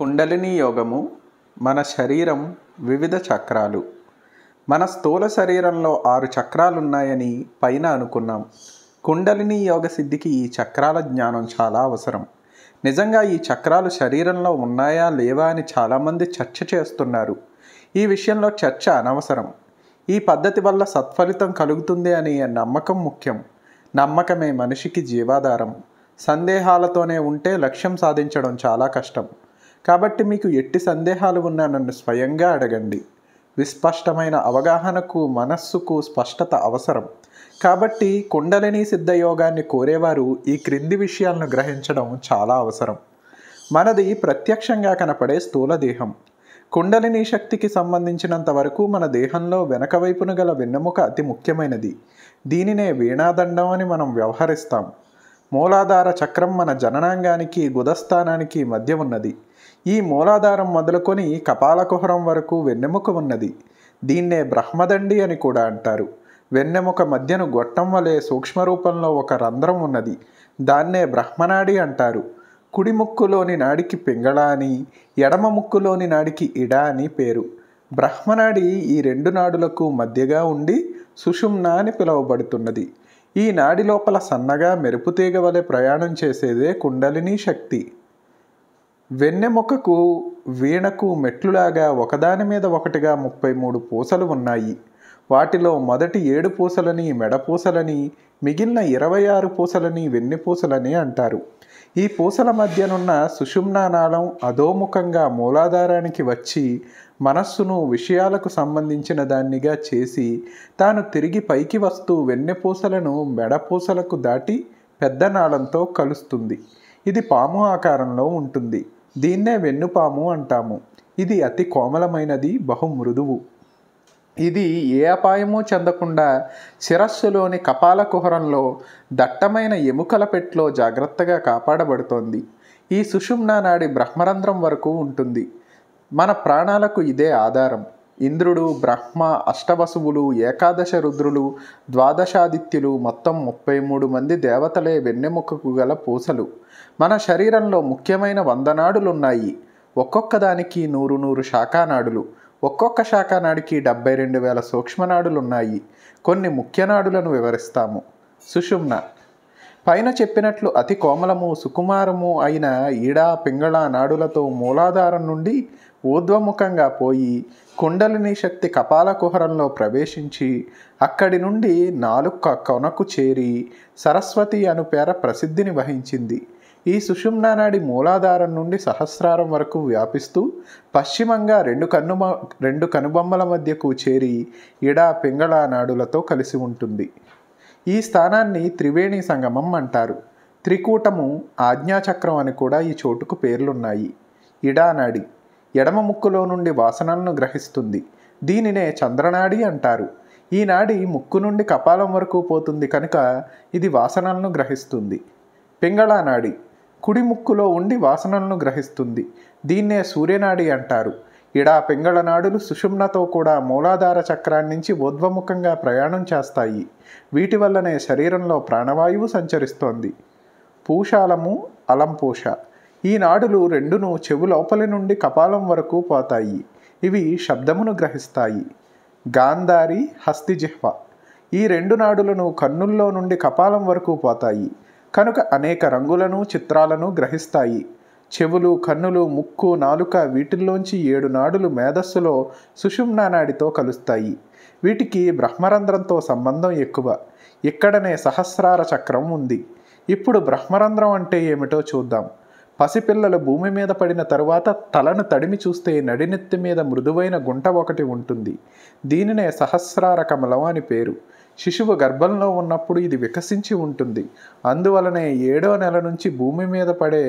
కుండలిని యోగము మన శరీరం వివిధ చక్రాలు మన స్థూల శరీరంలో ఆరు చక్రాలున్నాయని పైన అనుకున్నాం కుండలిని యోగ సిద్ధికి ఈ చక్రాల జ్ఞానం చాలా అవసరం నిజంగా ఈ చక్రాలు శరీరంలో ఉన్నాయా లేవా అని చాలామంది చర్చ చేస్తున్నారు ఈ విషయంలో చర్చ అనవసరం ఈ పద్ధతి వల్ల సత్ఫలితం కలుగుతుంది అనే నమ్మకం ముఖ్యం నమ్మకమే మనిషికి జీవాధారం సందేహాలతోనే ఉంటే లక్ష్యం సాధించడం చాలా కష్టం కాబట్టి మీకు ఎట్టి సందేహాలు ఉన్నా నన్ను స్వయంగా అడగండి విస్పష్టమైన అవగాహనకు మనస్సుకు స్పష్టత అవసరం కాబట్టి కుండలిని సిద్ధయోగాన్ని కోరేవారు ఈ క్రింది విషయాలను గ్రహించడం చాలా అవసరం మనది ప్రత్యక్షంగా కనపడే స్థూల దేహం కుండలిని శక్తికి సంబంధించినంత వరకు మన దేహంలో వెనక వైపున గల వెన్నెముక అతి ముఖ్యమైనది దీనినే వీణాదండం అని మనం వ్యవహరిస్తాం మూలాధార చక్రం మన జననాంగానికి గుదస్థానానికి మధ్య ఉన్నది ఈ మూలాధారం మొదలుకొని కపాలకుహరం వరకు వెన్నెముక ఉన్నది దీన్నే బ్రహ్మదండి అని కూడా అంటారు వెన్నెముక మధ్యను గొట్టం వలె సూక్ష్మరూపంలో ఒక రంధ్రం ఉన్నది దాన్నే బ్రహ్మనాడి అంటారు కుడిముక్కులోని నాడికి పింగళ అని ఎడమ ముక్కులోని నాడికి ఇడ అని పేరు బ్రహ్మనాడి ఈ రెండు నాడులకు మధ్యగా ఉండి సుషుమ్న అని పిలువబడుతున్నది ఈ నాడి లోపల సన్నగా మెరుపు తీగ వలె ప్రయాణం చేసేదే కుండలిని శక్తి వెన్నెముకకు వీణకు మెట్లులాగా ఒకదాని మీద ఒకటిగా ముప్పై మూడు పూసలు ఉన్నాయి వాటిలో మొదటి ఏడు పూసలని మెడపూసలని మిగిలిన ఇరవై ఆరు పూసలని పూసలని అంటారు ఈ పూసల మధ్యనున్న సుషుమ్నానాళం అధోముఖంగా మూలాధారానికి వచ్చి మనస్సును విషయాలకు సంబంధించిన దాన్నిగా చేసి తాను తిరిగి పైకి వస్తూ వెన్నెపూసలను మెడపూసలకు దాటి పెద్ద నాళంతో కలుస్తుంది ఇది పాము ఆకారంలో ఉంటుంది దీన్నే వెన్నుపాము అంటాము ఇది అతి కోమలమైనది బహుమృదువు ఇది ఏ అపాయమూ చెందకుండా శిరస్సులోని కపాల కుహరంలో దట్టమైన ఎముకల పెట్లో జాగ్రత్తగా కాపాడబడుతోంది ఈ సుషుమ్నా నాడి బ్రహ్మరంధ్రం వరకు ఉంటుంది మన ప్రాణాలకు ఇదే ఆధారం ఇంద్రుడు బ్రహ్మ అష్టవసువులు ఏకాదశ రుద్రులు ద్వాదశాదిత్యులు మొత్తం ముప్పై మూడు మంది దేవతలే వెన్నెముకకు గల పూసలు మన శరీరంలో ముఖ్యమైన వందనాడులున్నాయి నాడులున్నాయి ఒక్కొక్కదానికి నూరు నూరు శాఖానాడులు ఒక్కొక్క శాఖ నాడికి డెబ్బై రెండు వేల సూక్ష్మనాడులున్నాయి కొన్ని ముఖ్యనాడులను వివరిస్తాము సుషుమ్న పైన చెప్పినట్లు అతి కోమలము సుకుమారము అయిన ఈడా పింగళ నాడులతో మూలాధారం నుండి ఊర్ధ్వముఖంగా పోయి కుండలిని శక్తి కపాల కుహరంలో ప్రవేశించి అక్కడి నుండి నాలుక కొనకు చేరి సరస్వతి అను పేర ప్రసిద్ధిని వహించింది ఈ సుషుమ్నానాడి మూలాధారం నుండి సహస్రారం వరకు వ్యాపిస్తూ పశ్చిమంగా రెండు కన్నుమ రెండు కనుబొమ్మల మధ్యకు చేరి ఇడా పింగళ నాడులతో కలిసి ఉంటుంది ఈ స్థానాన్ని త్రివేణి సంగమం అంటారు త్రికూటము ఆజ్ఞాచక్రం అని కూడా ఈ చోటుకు పేర్లున్నాయి ఇడానాడి ఎడమ ముక్కులో నుండి వాసనలను గ్రహిస్తుంది దీనినే చంద్రనాడి అంటారు ఈ నాడి ముక్కు నుండి కపాలం వరకు పోతుంది కనుక ఇది వాసనలను గ్రహిస్తుంది పింగళానాడి కుడిముక్కులో ఉండి వాసనలను గ్రహిస్తుంది దీన్నే సూర్యనాడి అంటారు ఇడా పెంగళనాడులు సుషుమ్నతో కూడా మూలాధార చక్రాన్నించి ఉద్వముఖంగా ప్రయాణం చేస్తాయి వీటి వల్లనే శరీరంలో ప్రాణవాయువు సంచరిస్తోంది పూషాలము అలంపూష ఈ నాడులు రెండును చెవు లోపలి నుండి కపాలం వరకు పోతాయి ఇవి శబ్దమును గ్రహిస్తాయి గాంధారి హస్తిజిహ్వ ఈ రెండు నాడులను కన్నుల్లో నుండి కపాలం వరకు పోతాయి కనుక అనేక రంగులను చిత్రాలను గ్రహిస్తాయి చెవులు కన్నులు ముక్కు నాలుక వీటిల్లోంచి ఏడు నాడులు మేధస్సులో సుషుమ్నానాడితో కలుస్తాయి వీటికి బ్రహ్మరంధ్రంతో సంబంధం ఎక్కువ ఇక్కడనే సహస్రార చక్రం ఉంది ఇప్పుడు బ్రహ్మరంధ్రం అంటే ఏమిటో చూద్దాం పసిపిల్లలు భూమి మీద పడిన తరువాత తలను తడిమి చూస్తే నడినెత్తి మీద మృదువైన గుంట ఒకటి ఉంటుంది దీనినే సహస్రార కమలం అని పేరు శిశువు గర్భంలో ఉన్నప్పుడు ఇది వికసించి ఉంటుంది అందువలనే ఏడో నెల నుంచి భూమి మీద పడే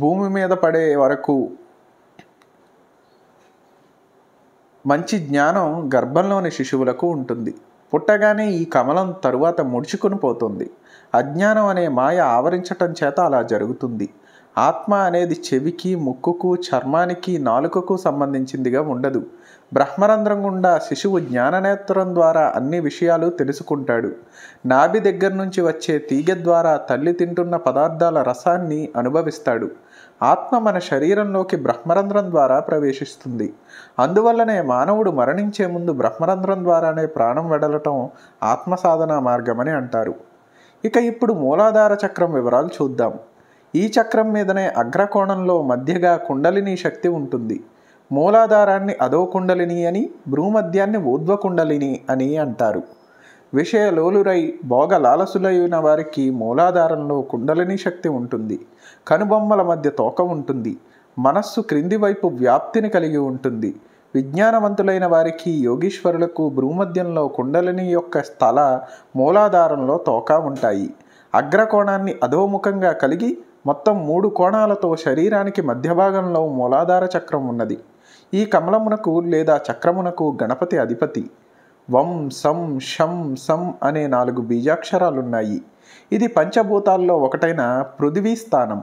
భూమి మీద పడే వరకు మంచి జ్ఞానం గర్భంలోని శిశువులకు ఉంటుంది పుట్టగానే ఈ కమలం తరువాత ముడుచుకుని పోతుంది అజ్ఞానం అనే మాయ ఆవరించటం చేత అలా జరుగుతుంది ఆత్మ అనేది చెవికి ముక్కుకు చర్మానికి నాలుకకు సంబంధించిందిగా ఉండదు బ్రహ్మరంధ్రం గుండా శిశువు జ్ఞాననేత్రం ద్వారా అన్ని విషయాలు తెలుసుకుంటాడు నాభి దగ్గర నుంచి వచ్చే తీగ ద్వారా తల్లి తింటున్న పదార్థాల రసాన్ని అనుభవిస్తాడు ఆత్మ మన శరీరంలోకి బ్రహ్మరంధ్రం ద్వారా ప్రవేశిస్తుంది అందువల్లనే మానవుడు మరణించే ముందు బ్రహ్మరంధ్రం ద్వారానే ప్రాణం వెడలటం ఆత్మ సాధన మార్గమని అంటారు ఇక ఇప్పుడు మూలాధార చక్రం వివరాలు చూద్దాం ఈ చక్రం మీదనే అగ్రకోణంలో మధ్యగా కుండలిని శక్తి ఉంటుంది మూలాధారాన్ని అదో కుండలిని అని భ్రూమధ్యాన్ని ఊర్ధ్వ కుండలిని అని అంటారు విషయ లోలురై భోగ లాలసులైన వారికి మూలాధారంలో కుండలిని శక్తి ఉంటుంది కనుబొమ్మల మధ్య తోక ఉంటుంది మనస్సు క్రింది వైపు వ్యాప్తిని కలిగి ఉంటుంది విజ్ఞానవంతులైన వారికి యోగీశ్వరులకు భ్రూమధ్యంలో కుండలిని యొక్క స్థల మూలాధారంలో తోక ఉంటాయి అగ్రకోణాన్ని అధోముఖంగా కలిగి మొత్తం మూడు కోణాలతో శరీరానికి మధ్య భాగంలో మూలాధార చక్రం ఉన్నది ఈ కమలమునకు లేదా చక్రమునకు గణపతి అధిపతి వం సం షం సం అనే నాలుగు బీజాక్షరాలున్నాయి ఇది పంచభూతాల్లో ఒకటైన పృథివీ స్థానం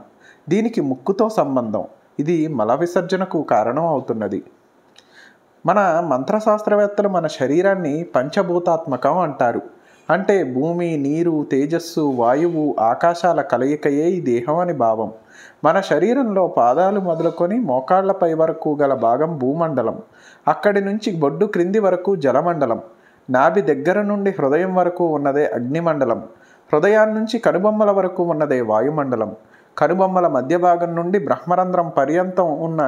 దీనికి ముక్కుతో సంబంధం ఇది మల విసర్జనకు కారణం అవుతున్నది మన మంత్రశాస్త్రవేత్తలు మన శరీరాన్ని పంచభూతాత్మకం అంటారు అంటే భూమి నీరు తేజస్సు వాయువు ఆకాశాల కలయికయే ఈ దేహం అని భావం మన శరీరంలో పాదాలు మొదలుకొని మోకాళ్లపై వరకు గల భాగం భూమండలం అక్కడి నుంచి బొడ్డు క్రింది వరకు జలమండలం నాభి దగ్గర నుండి హృదయం వరకు ఉన్నదే అగ్నిమండలం హృదయాన్ని నుంచి కనుబొమ్మల వరకు ఉన్నదే వాయుమండలం కనుబొమ్మల మధ్య భాగం నుండి బ్రహ్మరంధ్రం పర్యంతం ఉన్న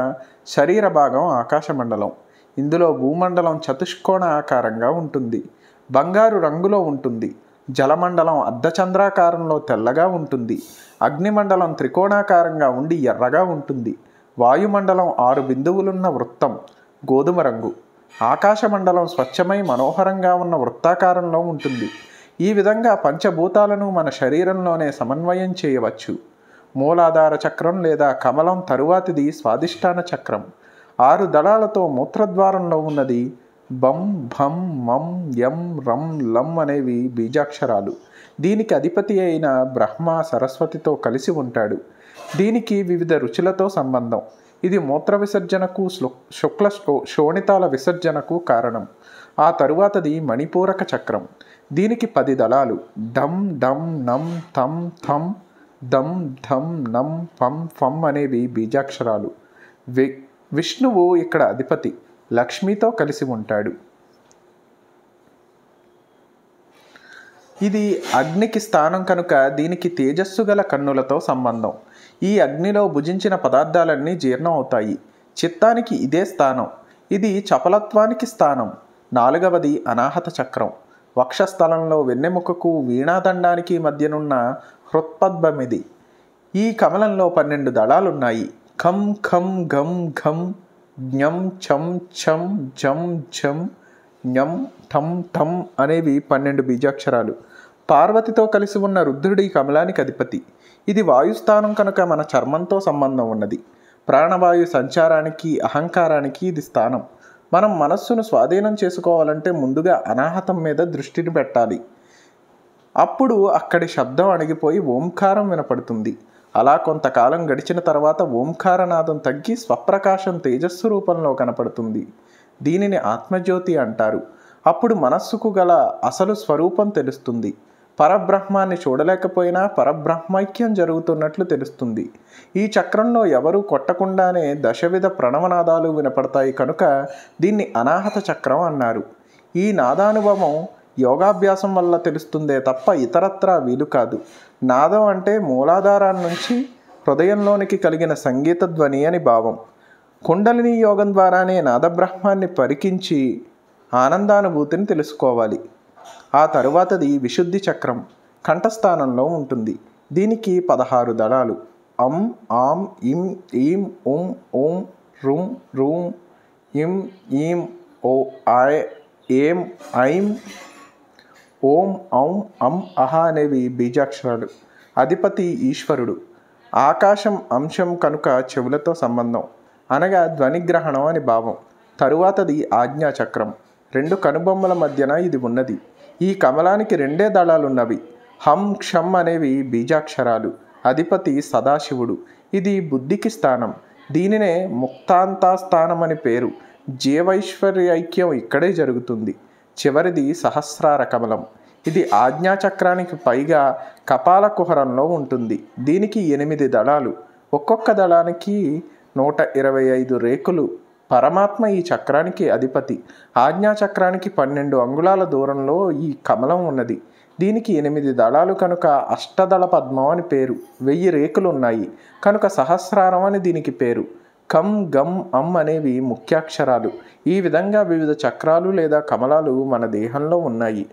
శరీర భాగం ఆకాశమండలం ఇందులో భూమండలం చతుష్కోణ ఆకారంగా ఉంటుంది బంగారు రంగులో ఉంటుంది జలమండలం అర్ధచంద్రాకారంలో తెల్లగా ఉంటుంది అగ్నిమండలం త్రికోణాకారంగా ఉండి ఎర్రగా ఉంటుంది వాయుమండలం ఆరు బిందువులున్న వృత్తం గోధుమ రంగు ఆకాశమండలం స్వచ్ఛమై మనోహరంగా ఉన్న వృత్తాకారంలో ఉంటుంది ఈ విధంగా పంచభూతాలను మన శరీరంలోనే సమన్వయం చేయవచ్చు మూలాధార చక్రం లేదా కమలం తరువాతిది స్వాదిష్టాన చక్రం ఆరు దళాలతో మూత్రద్వారంలో ఉన్నది బం భం మం యం రం లం అనేవి బీజాక్షరాలు దీనికి అధిపతి అయిన బ్రహ్మ సరస్వతితో కలిసి ఉంటాడు దీనికి వివిధ రుచులతో సంబంధం ఇది మూత్ర విసర్జనకు శుక్ల శోణితాల విసర్జనకు కారణం ఆ తరువాతది మణిపూరక చక్రం దీనికి పది దళాలు ఢమ్ ఢమ్ నమ్ థమ్ థమ్ దమ్ ధమ్ నమ్ ఫం ఫం అనేవి బీజాక్షరాలు వి విష్ణువు ఇక్కడ అధిపతి లక్ష్మితో కలిసి ఉంటాడు ఇది అగ్నికి స్థానం కనుక దీనికి తేజస్సు గల కన్నులతో సంబంధం ఈ అగ్నిలో భుజించిన పదార్థాలన్నీ జీర్ణం అవుతాయి చిత్తానికి ఇదే స్థానం ఇది చపలత్వానికి స్థానం నాలుగవది అనాహత చక్రం వక్షస్థలంలో వెన్నెముకకు వీణాదండానికి మధ్యనున్న హృత్పద్భమిది ఈ కమలంలో పన్నెండు దళాలున్నాయి ఖం ఖం ఘం ఘం జ్ఞం ఛం ఛం ఝం ఝం ఞం ఠం ఠం అనేవి పన్నెండు బీజాక్షరాలు పార్వతితో కలిసి ఉన్న రుద్రుడి కమలానికి అధిపతి ఇది వాయుస్థానం కనుక మన చర్మంతో సంబంధం ఉన్నది ప్రాణవాయు సంచారానికి అహంకారానికి ఇది స్థానం మనం మనస్సును స్వాధీనం చేసుకోవాలంటే ముందుగా అనాహతం మీద దృష్టిని పెట్టాలి అప్పుడు అక్కడి శబ్దం అణిగిపోయి ఓంకారం వినపడుతుంది అలా కొంతకాలం గడిచిన తర్వాత ఓంకారనాదం తగ్గి స్వప్రకాశం తేజస్సు రూపంలో కనపడుతుంది దీనిని ఆత్మజ్యోతి అంటారు అప్పుడు మనస్సుకు గల అసలు స్వరూపం తెలుస్తుంది పరబ్రహ్మాన్ని చూడలేకపోయినా పరబ్రహ్మైక్యం జరుగుతున్నట్లు తెలుస్తుంది ఈ చక్రంలో ఎవరూ కొట్టకుండానే దశవిధ ప్రణవనాదాలు వినపడతాయి కనుక దీన్ని అనాహత చక్రం అన్నారు ఈ నాదానుభవం యోగాభ్యాసం వల్ల తెలుస్తుందే తప్ప ఇతరత్రా వీలు కాదు నాదం అంటే మూలాధారాన్ని నుంచి హృదయంలోనికి కలిగిన సంగీత ధ్వని అని భావం కుండలిని యోగం ద్వారానే నాదబ్రహ్మాన్ని పరికించి ఆనందానుభూతిని తెలుసుకోవాలి ఆ తరువాతది విశుద్ధి చక్రం కంఠస్థానంలో ఉంటుంది దీనికి పదహారు దళాలు అం ఆం ఇం ఈం ఉం ఓం రుం రూం ఇం ఈం ఓ ఆయ్ ఏం ఐం ఓం ఔం అం అహ అనేవి బీజాక్షరాలు అధిపతి ఈశ్వరుడు ఆకాశం అంశం కనుక చెవులతో సంబంధం అనగా ధ్వనిగ్రహణం అని భావం తరువాతది ఆజ్ఞాచక్రం రెండు కనుబొమ్మల మధ్యన ఇది ఉన్నది ఈ కమలానికి రెండే దళాలున్నవి హం క్షం అనేవి బీజాక్షరాలు అధిపతి సదాశివుడు ఇది బుద్ధికి స్థానం దీనినే ముక్తాంతా స్థానం అని పేరు జీవైశ్వర్య ఐక్యం ఇక్కడే జరుగుతుంది చివరిది సహస్రార కమలం ఇది ఆజ్ఞాచక్రానికి పైగా కపాల కుహరంలో ఉంటుంది దీనికి ఎనిమిది దళాలు ఒక్కొక్క దళానికి నూట ఇరవై ఐదు రేకులు పరమాత్మ ఈ చక్రానికి అధిపతి ఆజ్ఞాచక్రానికి పన్నెండు అంగుళాల దూరంలో ఈ కమలం ఉన్నది దీనికి ఎనిమిది దళాలు కనుక అష్టదళ పద్మం అని పేరు వెయ్యి రేకులు ఉన్నాయి కనుక సహస్రారం అని దీనికి పేరు కమ్ గమ్ అమ్ అనేవి ముఖ్యాక్షరాలు ఈ విధంగా వివిధ చక్రాలు లేదా కమలాలు మన దేహంలో ఉన్నాయి